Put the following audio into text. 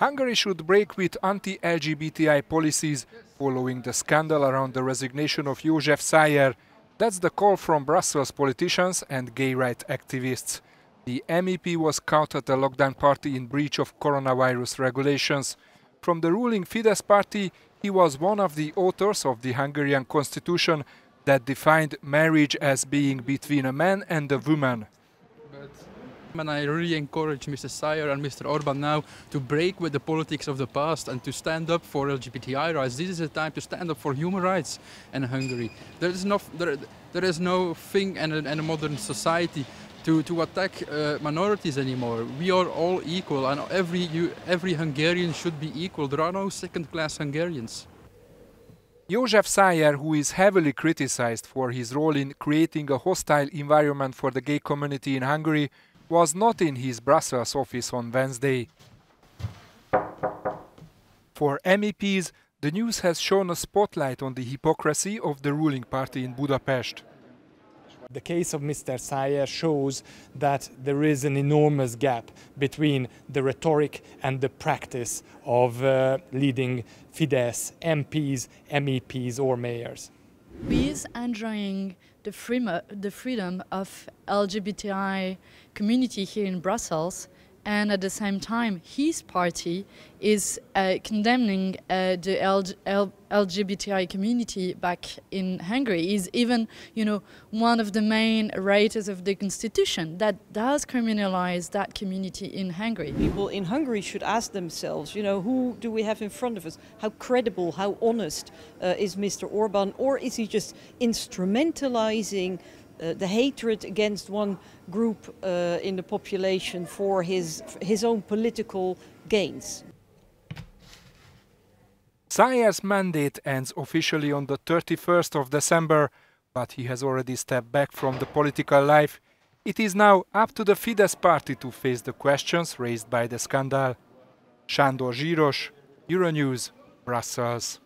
Hungary should break with anti-LGBTI policies following the scandal around the resignation of József Sayer. That's the call from Brussels politicians and gay rights activists. The MEP was caught at a lockdown party in breach of coronavirus regulations. From the ruling Fidesz party, he was one of the authors of the Hungarian constitution that defined marriage as being between a man and a woman. And I really encourage Mr. Sayer and Mr. Orban now to break with the politics of the past and to stand up for LGBTI rights. This is a time to stand up for human rights in Hungary. There is no, there, there is no thing in a, in a modern society to, to attack uh, minorities anymore. We are all equal and every, you, every Hungarian should be equal. There are no second-class Hungarians. József Sayer, who is heavily criticized for his role in creating a hostile environment for the gay community in Hungary, was not in his Brussels office on Wednesday. For MEPs, the news has shown a spotlight on the hypocrisy of the ruling party in Budapest. The case of Mr. Sayer shows that there is an enormous gap between the rhetoric and the practice of uh, leading Fidesz MPs, MEPs or mayors. With enjoying the, free the freedom of LGBTI community here in Brussels, and at the same time, his party is uh, condemning uh, the LGBTI community back in Hungary. Is even, you know, one of the main writers of the constitution that does criminalize that community in Hungary. People in Hungary should ask themselves, you know, who do we have in front of us? How credible, how honest uh, is Mr. Orban, or is he just instrumentalizing? Uh, the hatred against one group uh, in the population for his, his own political gains. Zayer's mandate ends officially on the 31st of December, but he has already stepped back from the political life. It is now up to the Fidesz party to face the questions raised by the scandal. Sándor Zsíros, Euronews, Brussels.